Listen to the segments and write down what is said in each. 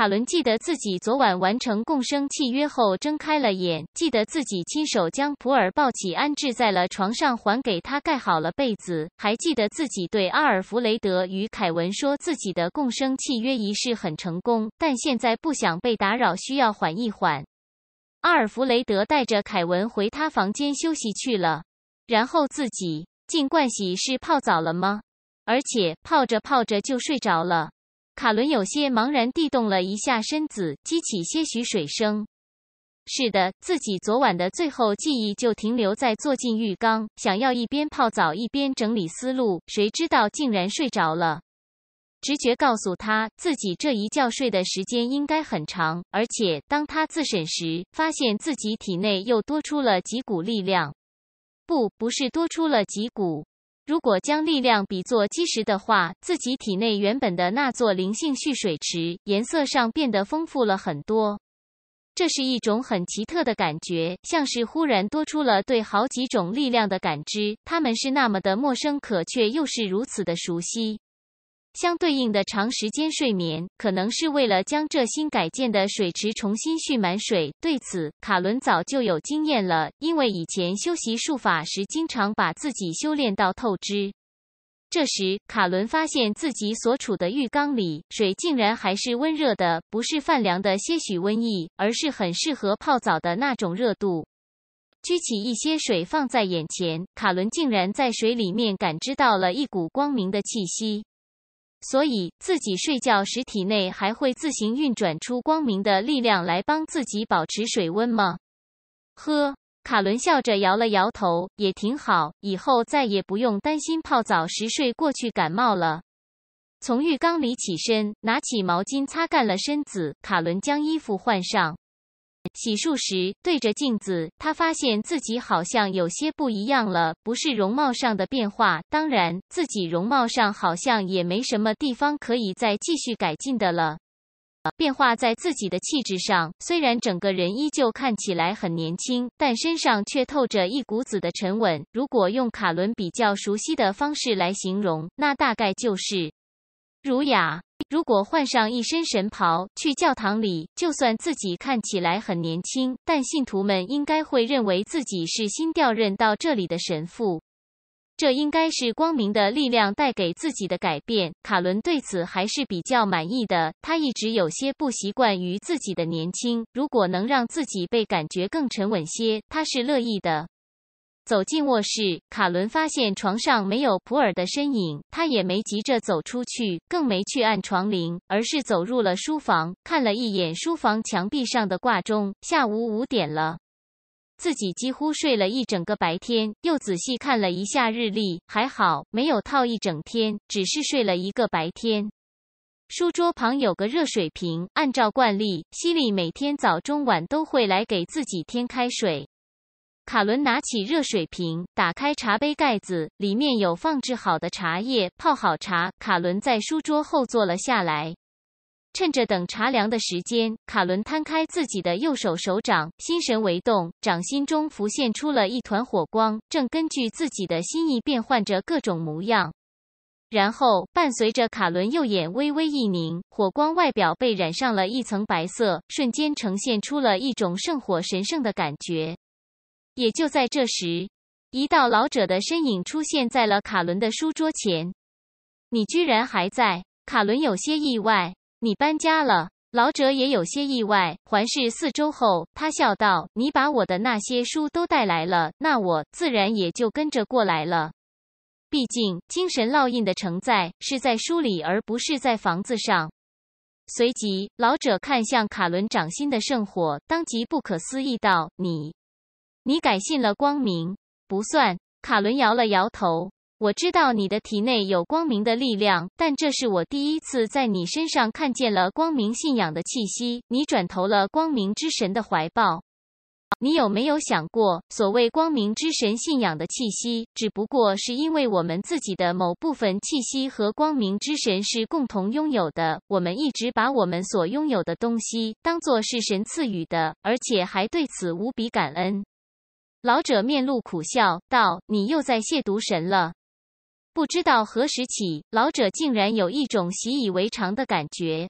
卡伦记得自己昨晚完成共生契约后睁开了眼，记得自己亲手将普尔抱起安置在了床上，还给他盖好了被子，还记得自己对阿尔弗雷德与凯文说自己的共生契约仪式很成功，但现在不想被打扰，需要缓一缓。阿尔弗雷德带着凯文回他房间休息去了，然后自己进盥洗室泡澡了吗？而且泡着泡着就睡着了。卡伦有些茫然地动了一下身子，激起些许水声。是的，自己昨晚的最后记忆就停留在坐进浴缸，想要一边泡澡一边整理思路，谁知道竟然睡着了。直觉告诉他，自己这一觉睡的时间应该很长，而且当他自审时，发现自己体内又多出了几股力量。不，不是多出了几股。如果将力量比作基石的话，自己体内原本的那座灵性蓄水池，颜色上变得丰富了很多。这是一种很奇特的感觉，像是忽然多出了对好几种力量的感知。他们是那么的陌生，可却又是如此的熟悉。相对应的长时间睡眠，可能是为了将这新改建的水池重新蓄满水。对此，卡伦早就有经验了，因为以前修习术法时，经常把自己修炼到透支。这时，卡伦发现自己所处的浴缸里，水竟然还是温热的，不是泛凉的些许温意，而是很适合泡澡的那种热度。掬起一些水放在眼前，卡伦竟然在水里面感知到了一股光明的气息。所以自己睡觉时，体内还会自行运转出光明的力量来帮自己保持水温吗？呵，卡伦笑着摇了摇头，也挺好，以后再也不用担心泡澡时睡过去感冒了。从浴缸里起身，拿起毛巾擦干了身子，卡伦将衣服换上。洗漱时对着镜子，他发现自己好像有些不一样了。不是容貌上的变化，当然自己容貌上好像也没什么地方可以再继续改进的了。变化在自己的气质上，虽然整个人依旧看起来很年轻，但身上却透着一股子的沉稳。如果用卡伦比较熟悉的方式来形容，那大概就是。儒雅，如果换上一身神袍去教堂里，就算自己看起来很年轻，但信徒们应该会认为自己是新调任到这里的神父。这应该是光明的力量带给自己的改变。卡伦对此还是比较满意的。他一直有些不习惯于自己的年轻，如果能让自己被感觉更沉稳些，他是乐意的。走进卧室，卡伦发现床上没有普尔的身影。他也没急着走出去，更没去按床铃，而是走入了书房，看了一眼书房墙壁上的挂钟，下午五点了。自己几乎睡了一整个白天。又仔细看了一下日历，还好没有套一整天，只是睡了一个白天。书桌旁有个热水瓶，按照惯例，西利每天早中晚都会来给自己添开水。卡伦拿起热水瓶，打开茶杯盖子，里面有放置好的茶叶，泡好茶。卡伦在书桌后坐了下来，趁着等茶凉的时间，卡伦摊开自己的右手手掌，心神为动，掌心中浮现出了一团火光，正根据自己的心意变换着各种模样。然后，伴随着卡伦右眼微微一凝，火光外表被染上了一层白色，瞬间呈现出了一种圣火神圣的感觉。也就在这时，一道老者的身影出现在了卡伦的书桌前。你居然还在？卡伦有些意外。你搬家了？老者也有些意外。环视四周后，他笑道：“你把我的那些书都带来了，那我自然也就跟着过来了。毕竟，精神烙印的承载是在书里，而不是在房子上。”随即，老者看向卡伦掌心的圣火，当即不可思议道：“你……”你改信了光明不算。卡伦摇了摇头。我知道你的体内有光明的力量，但这是我第一次在你身上看见了光明信仰的气息。你转投了光明之神的怀抱。你有没有想过，所谓光明之神信仰的气息，只不过是因为我们自己的某部分气息和光明之神是共同拥有的。我们一直把我们所拥有的东西当做是神赐予的，而且还对此无比感恩。老者面露苦笑，道：“你又在亵渎神了。”不知道何时起，老者竟然有一种习以为常的感觉。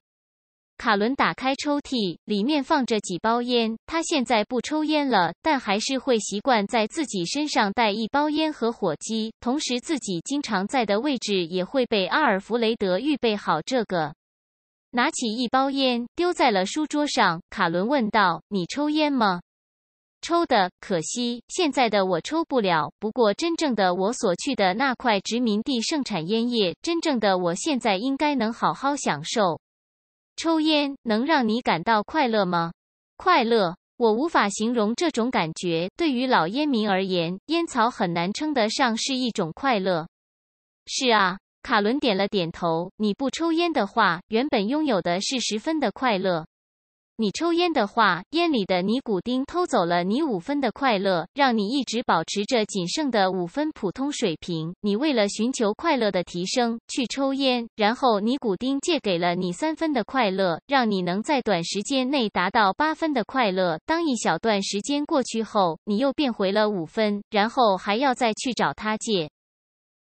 卡伦打开抽屉，里面放着几包烟。他现在不抽烟了，但还是会习惯在自己身上带一包烟和火机。同时，自己经常在的位置也会被阿尔弗雷德预备好。这个，拿起一包烟丢在了书桌上。卡伦问道：“你抽烟吗？”抽的可惜，现在的我抽不了。不过，真正的我所去的那块殖民地盛产烟叶，真正的我现在应该能好好享受。抽烟能让你感到快乐吗？快乐，我无法形容这种感觉。对于老烟民而言，烟草很难称得上是一种快乐。是啊，卡伦点了点头。你不抽烟的话，原本拥有的是十分的快乐。你抽烟的话，烟里的尼古丁偷走了你五分的快乐，让你一直保持着仅剩的五分普通水平。你为了寻求快乐的提升去抽烟，然后尼古丁借给了你三分的快乐，让你能在短时间内达到八分的快乐。当一小段时间过去后，你又变回了五分，然后还要再去找他借。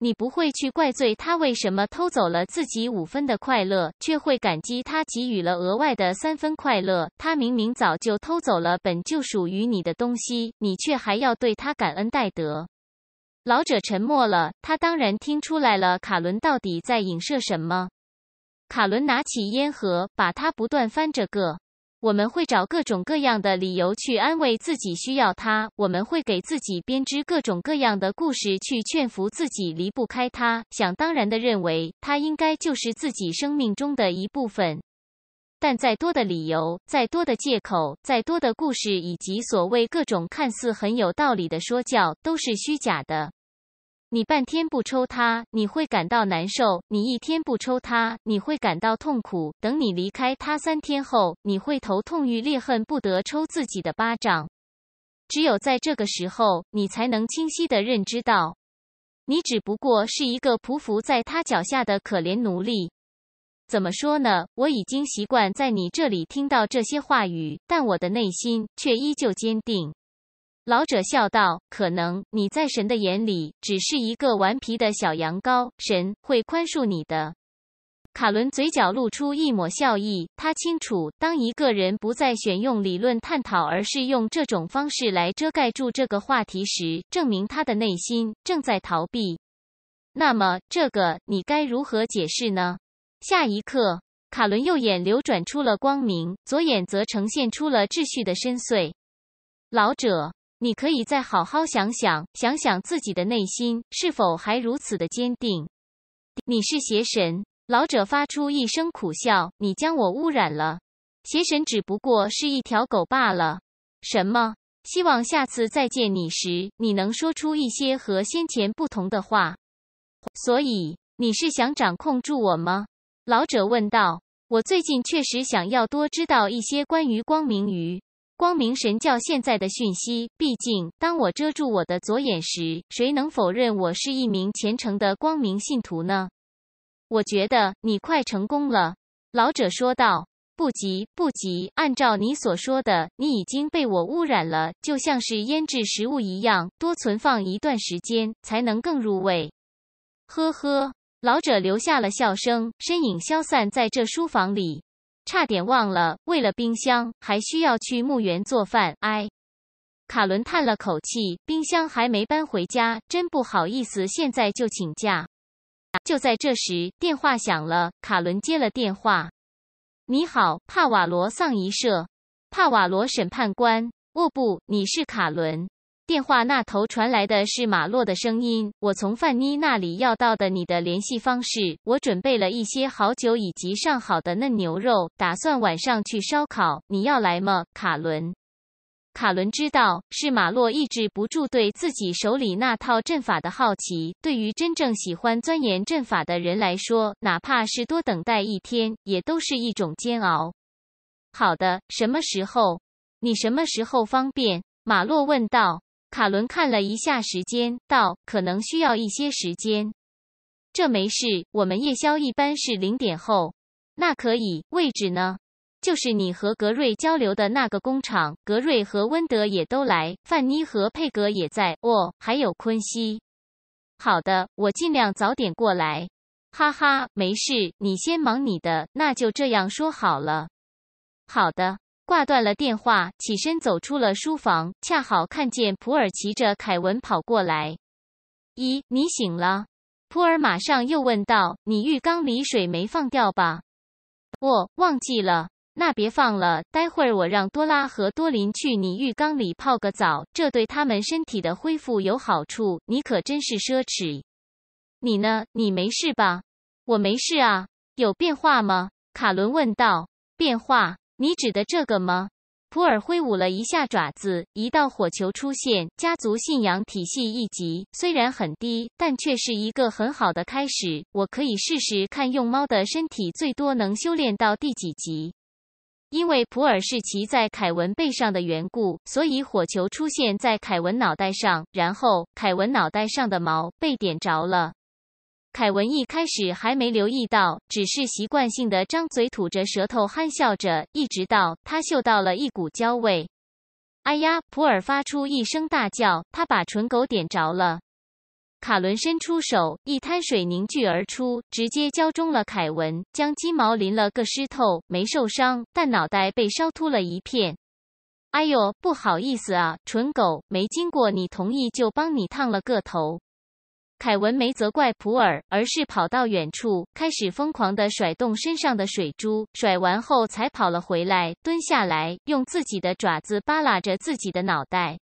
你不会去怪罪他为什么偷走了自己五分的快乐，却会感激他给予了额外的三分快乐。他明明早就偷走了本就属于你的东西，你却还要对他感恩戴德。老者沉默了，他当然听出来了，卡伦到底在影射什么。卡伦拿起烟盒，把它不断翻着个。我们会找各种各样的理由去安慰自己需要他，我们会给自己编织各种各样的故事去劝服自己离不开他，想当然的认为他应该就是自己生命中的一部分。但再多的理由、再多的借口、再多的故事，以及所谓各种看似很有道理的说教，都是虚假的。你半天不抽他，你会感到难受；你一天不抽他，你会感到痛苦。等你离开他三天后，你会头痛欲裂，恨不得抽自己的巴掌。只有在这个时候，你才能清晰地认知到，你只不过是一个匍匐在他脚下的可怜奴隶。怎么说呢？我已经习惯在你这里听到这些话语，但我的内心却依旧坚定。老者笑道：“可能你在神的眼里只是一个顽皮的小羊羔，神会宽恕你的。”卡伦嘴角露出一抹笑意，他清楚，当一个人不再选用理论探讨，而是用这种方式来遮盖住这个话题时，证明他的内心正在逃避。那么，这个你该如何解释呢？下一刻，卡伦右眼流转出了光明，左眼则呈现出了秩序的深邃。老者。你可以再好好想想，想想自己的内心是否还如此的坚定。你是邪神，老者发出一声苦笑。你将我污染了，邪神只不过是一条狗罢了。什么？希望下次再见你时，你能说出一些和先前不同的话。所以你是想掌控住我吗？老者问道。我最近确实想要多知道一些关于光明鱼。光明神教现在的讯息。毕竟，当我遮住我的左眼时，谁能否认我是一名虔诚的光明信徒呢？我觉得你快成功了。”老者说道。“不急，不急。按照你所说的，你已经被我污染了，就像是腌制食物一样，多存放一段时间才能更入味。”呵呵，老者留下了笑声，身影消散在这书房里。差点忘了，为了冰箱，还需要去墓园做饭。哎，卡伦叹了口气，冰箱还没搬回家，真不好意思，现在就请假。就在这时，电话响了，卡伦接了电话。“你好，帕瓦罗丧仪社，帕瓦罗审判官。哦不，你是卡伦。”电话那头传来的是马洛的声音。我从范妮那里要到的你的联系方式。我准备了一些好酒以及上好的嫩牛肉，打算晚上去烧烤。你要来吗，卡伦？卡伦知道是马洛抑制不住对自己手里那套阵法的好奇。对于真正喜欢钻研阵法的人来说，哪怕是多等待一天，也都是一种煎熬。好的，什么时候？你什么时候方便？马洛问道。卡伦看了一下时间，道：“可能需要一些时间，这没事。我们夜宵一般是零点后，那可以。位置呢？就是你和格瑞交流的那个工厂。格瑞和温德也都来，范妮和佩格也在。哦，还有昆西。好的，我尽量早点过来。哈哈，没事，你先忙你的。那就这样说好了。好的。”挂断了电话，起身走出了书房，恰好看见普尔骑着凯文跑过来。一，你醒了。普尔马上又问道：“你浴缸里水没放掉吧？”“我忘记了，那别放了。待会儿我让多拉和多林去你浴缸里泡个澡，这对他们身体的恢复有好处。你可真是奢侈。你呢？你没事吧？”“我没事啊。有变化吗？”卡伦问道。“变化。”你指的这个吗？普尔挥舞了一下爪子，一道火球出现。家族信仰体系一级，虽然很低，但却是一个很好的开始。我可以试试看，用猫的身体最多能修炼到第几级？因为普尔是骑在凯文背上的缘故，所以火球出现在凯文脑袋上，然后凯文脑袋上的毛被点着了。凯文一开始还没留意到，只是习惯性的张嘴吐着舌头憨笑着，一直到他嗅到了一股焦味。哎呀！普尔发出一声大叫，他把唇狗点着了。卡伦伸出手，一滩水凝聚而出，直接浇中了凯文，将鸡毛淋了个湿透，没受伤，但脑袋被烧秃了一片。哎呦，不好意思啊，蠢狗，没经过你同意就帮你烫了个头。凯文没责怪普尔，而是跑到远处，开始疯狂地甩动身上的水珠。甩完后，才跑了回来，蹲下来，用自己的爪子扒拉着自己的脑袋。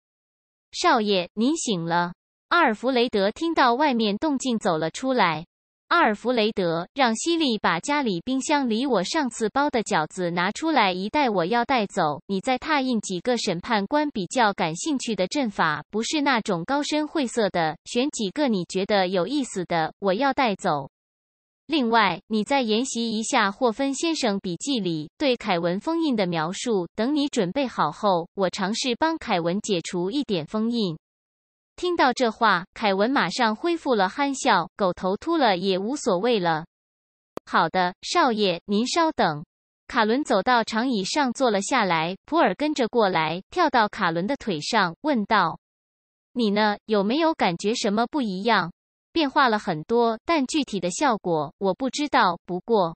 少爷，您醒了。阿尔弗雷德听到外面动静，走了出来。阿尔弗雷德让西利把家里冰箱里我上次包的饺子拿出来一袋，我要带走。你再拓印几个审判官比较感兴趣的阵法，不是那种高深晦涩的，选几个你觉得有意思的，我要带走。另外，你再研习一下霍芬先生笔记里对凯文封印的描述。等你准备好后，我尝试帮凯文解除一点封印。听到这话，凯文马上恢复了憨笑，狗头秃了也无所谓了。好的，少爷，您稍等。卡伦走到长椅上坐了下来，普尔跟着过来，跳到卡伦的腿上，问道：“你呢？有没有感觉什么不一样？变化了很多，但具体的效果我不知道。不过，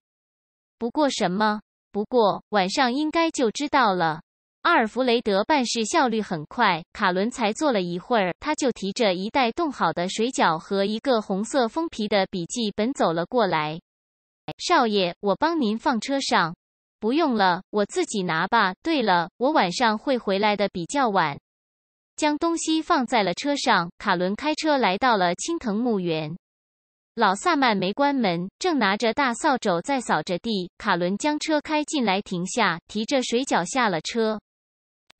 不过什么？不过晚上应该就知道了。”阿尔弗雷德办事效率很快，卡伦才坐了一会儿，他就提着一袋冻好的水饺和一个红色封皮的笔记本走了过来。少爷，我帮您放车上。不用了，我自己拿吧。对了，我晚上会回来的比较晚。将东西放在了车上，卡伦开车来到了青藤墓园。老萨曼没关门，正拿着大扫帚在扫着地。卡伦将车开进来，停下，提着水饺下了车。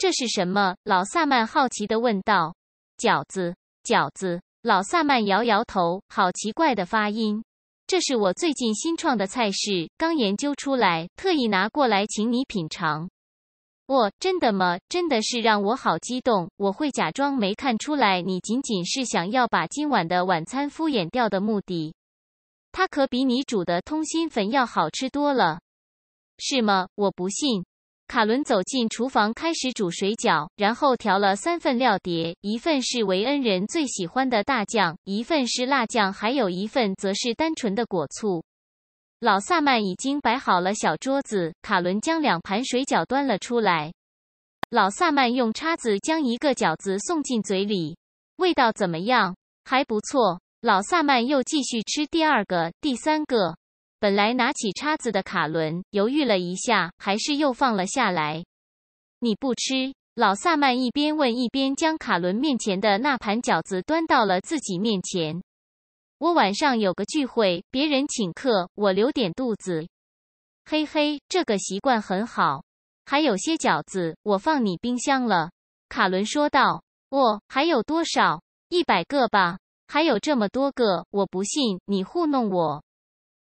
这是什么？老萨曼好奇地问道。饺子，饺子。老萨曼摇摇头，好奇怪的发音。这是我最近新创的菜式，刚研究出来，特意拿过来请你品尝。哦，真的吗？真的是让我好激动。我会假装没看出来，你仅仅是想要把今晚的晚餐敷衍掉的目的。它可比你煮的通心粉要好吃多了，是吗？我不信。卡伦走进厨房，开始煮水饺，然后调了三份料碟：一份是维恩人最喜欢的大酱，一份是辣酱，还有一份则是单纯的果醋。老萨曼已经摆好了小桌子，卡伦将两盘水饺端了出来。老萨曼用叉子将一个饺子送进嘴里，味道怎么样？还不错。老萨曼又继续吃第二个、第三个。本来拿起叉子的卡伦犹豫了一下，还是又放了下来。你不吃？老萨曼一边问，一边将卡伦面前的那盘饺子端到了自己面前。我晚上有个聚会，别人请客，我留点肚子。嘿嘿，这个习惯很好。还有些饺子，我放你冰箱了。卡伦说道。哦，还有多少？一百个吧。还有这么多个，我不信你糊弄我。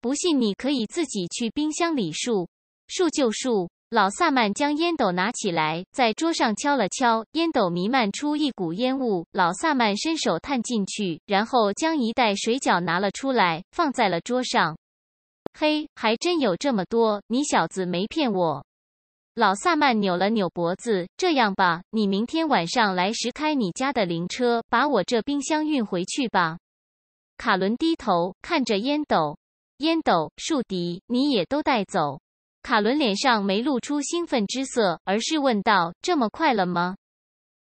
不信，你可以自己去冰箱里数数就数。老萨曼将烟斗拿起来，在桌上敲了敲，烟斗弥漫出一股烟雾。老萨曼伸手探进去，然后将一袋水饺拿了出来，放在了桌上。嘿，还真有这么多，你小子没骗我。老萨曼扭了扭脖子，这样吧，你明天晚上来时开你家的灵车，把我这冰箱运回去吧。卡伦低头看着烟斗。烟斗、竖笛，你也都带走。卡伦脸上没露出兴奋之色，而是问道：“这么快了吗？”“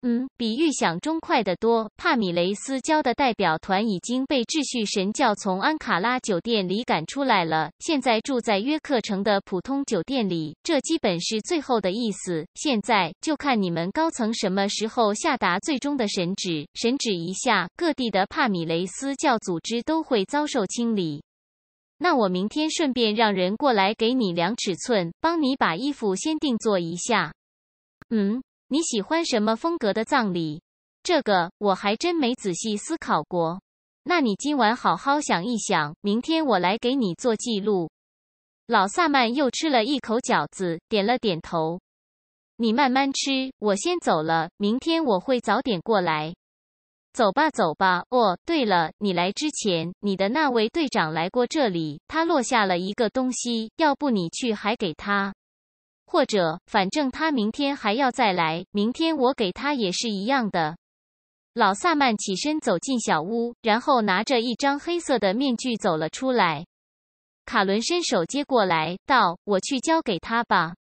嗯，比预想中快得多。”帕米雷斯教的代表团已经被秩序神教从安卡拉酒店里赶出来了，现在住在约克城的普通酒店里。这基本是最后的意思。现在就看你们高层什么时候下达最终的神旨。神旨一下，各地的帕米雷斯教组织都会遭受清理。那我明天顺便让人过来给你量尺寸，帮你把衣服先定做一下。嗯，你喜欢什么风格的葬礼？这个我还真没仔细思考过。那你今晚好好想一想，明天我来给你做记录。老萨曼又吃了一口饺子，点了点头。你慢慢吃，我先走了。明天我会早点过来。走吧，走吧。哦，对了，你来之前，你的那位队长来过这里，他落下了一个东西，要不你去还给他，或者，反正他明天还要再来，明天我给他也是一样的。老萨曼起身走进小屋，然后拿着一张黑色的面具走了出来。卡伦伸手接过来，道：“我去交给他吧。”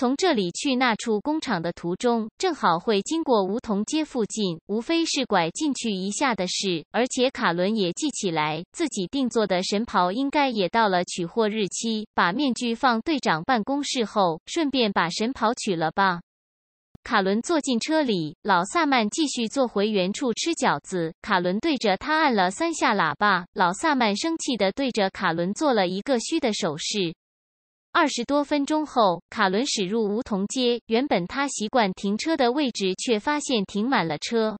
从这里去那处工厂的途中，正好会经过梧桐街附近，无非是拐进去一下的事。而且卡伦也记起来，自己定做的神袍应该也到了取货日期，把面具放队长办公室后，顺便把神袍取了吧。卡伦坐进车里，老萨曼继续坐回原处吃饺子。卡伦对着他按了三下喇叭，老萨曼生气地对着卡伦做了一个嘘的手势。二十多分钟后，卡伦驶入梧桐街。原本他习惯停车的位置，却发现停满了车。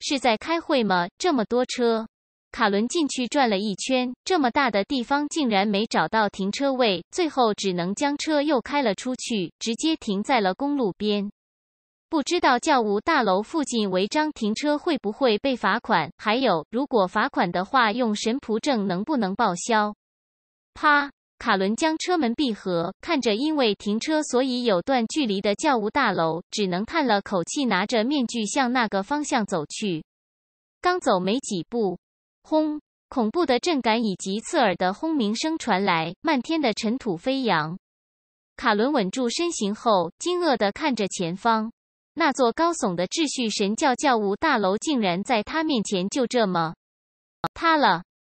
是在开会吗？这么多车！卡伦进去转了一圈，这么大的地方竟然没找到停车位，最后只能将车又开了出去，直接停在了公路边。不知道教务大楼附近违章停车会不会被罚款？还有，如果罚款的话，用神仆证能不能报销？啪！卡伦将车门闭合，看着因为停车所以有段距离的教务大楼，只能叹了口气，拿着面具向那个方向走去。刚走没几步，轰！恐怖的震感以及刺耳的轰鸣声传来，漫天的尘土飞扬。卡伦稳住身形后，惊愕地看着前方那座高耸的秩序神教教务大楼，竟然在他面前就这么塌了。